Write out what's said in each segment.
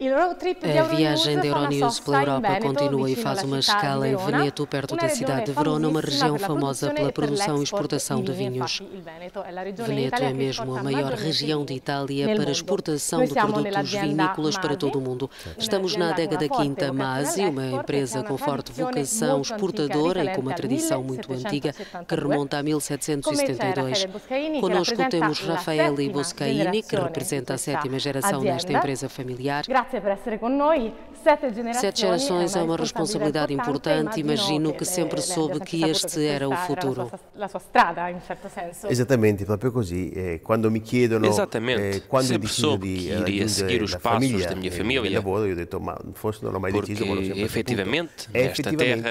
A viagem da Euronews pela Europa continua e faz uma escala em Veneto, perto da cidade de Verona, é uma região famosa pela produção e exportação de vinhos. Veneto é mesmo a maior região de Itália para exportação de produtos vinícolas para todo o mundo. Estamos na adega da Quinta Masi, uma empresa com forte vocação exportadora e com uma tradição muito antiga que remonta a 1772. Conosco temos Raffaele Boscaini, que representa a sétima geração desta empresa familiar. Sete gerações é uma responsabilidade importante. Imagino que sempre soube que este era o futuro. Exatamente, proprio così. Eh, quando me chiedono eh, quando sempre soube que iria seguir os passos da minha família. Porque efetivamente, nesta terra,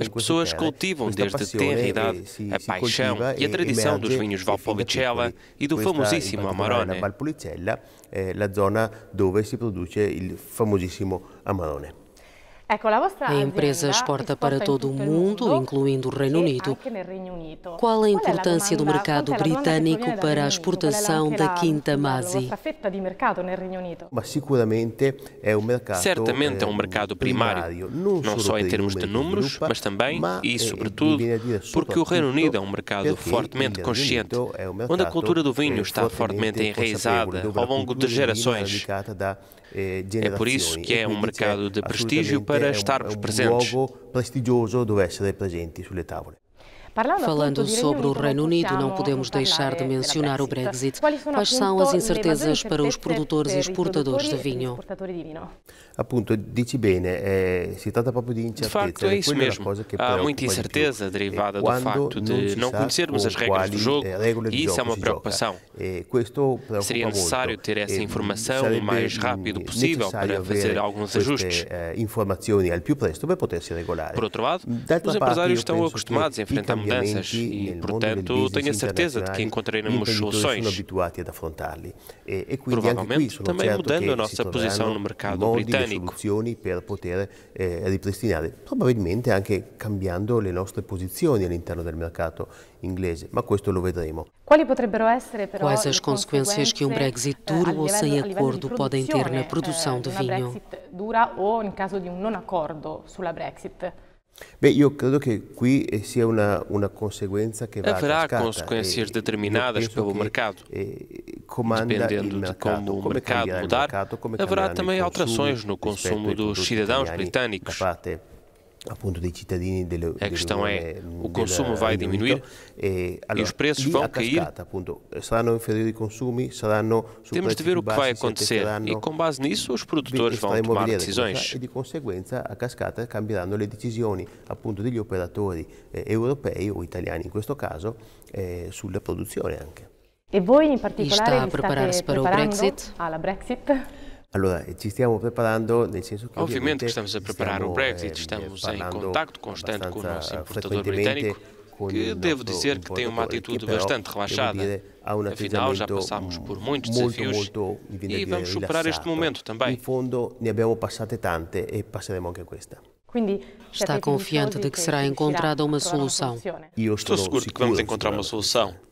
as pessoas cultivam desde tenra idade a paixão e a tradição dos vinhos Valpolicella e do famosíssimo Amarone. Valpolicella, eh, la zona dove si produce produce il famosissimo Amalone. A empresa exporta para todo o mundo, incluindo o Reino Unido. Qual a importância do mercado britânico para a exportação da Quinta Masi? Certamente é um eh, mercado primário, não só em termos de números, mas também e sobretudo porque o Reino Unido é um mercado fortemente consciente, onde a cultura do vinho está fortemente enraizada ao longo de gerações. Eh, é por isso que é um mercado de prestígio para essere, starmos presentes. É um luogo prestigioso dove essere presenti sulle tavole. Falando sobre o Reino Unido, não podemos deixar de mencionar o Brexit. Quais são as incertezas para os produtores e exportadores de vinho? Eh, de facto, é isso mesmo. Há muita incerteza derivada do facto de não conhecermos as regras do jogo eh, e isso é uma preocupação. Seria necessário ter essa informação o mais mm, rápido possível para fazer alguns ajustes. Eh, Por outro lado, os empresários estão acostumados a enfrentar mudanças e, portanto, tenho a certeza de que encontraremos soluções. Provavelmente também mudando a nossa posição no mercado britânico. per eh, ripristinare, probabilmente anche cambiando le nostre posizioni all'interno del mercato inglese, ma questo lo vedremo. Quali potrebbero essere però Quais as consequências que um Brexit eh, duro ou sem acordo podem ter na produção eh, de vinho? Brexit dura ou in caso di un non accordo sulla Brexit? bem, eu credo que aqui é eh, uma uma consequência que eh, va Haverá consequências eh, determinadas pelo mercado. Dependendo de como o mercado mudar, haverá também alterações no consumo dos cidadãos britânicos. A questão é, mm, o consumo vai diminuir e os preços vão cair? Temos de ver o que vai acontecer e, com base nisso, os produtores vão tomar decisões. E, de conseguenza, a cascata cambieranno le decisioni appunto degli operatori eh, europei o italiani in questo caso eh, sulla produzione anche. E voi in particolare a prepararsi para o Brexit? Alla ah, Brexit? Obviamente que estamos a preparar o Brexit, estamos eh, em contacto constante com o nosso importador britânico, que devo dizer que tem uma atitude bastante relaxada. Afinal, já passámos por muitos desafios e vamos superar este momento também. Está confiante de que será encontrada uma solução? Estou seguro de que vamos encontrar uma solução.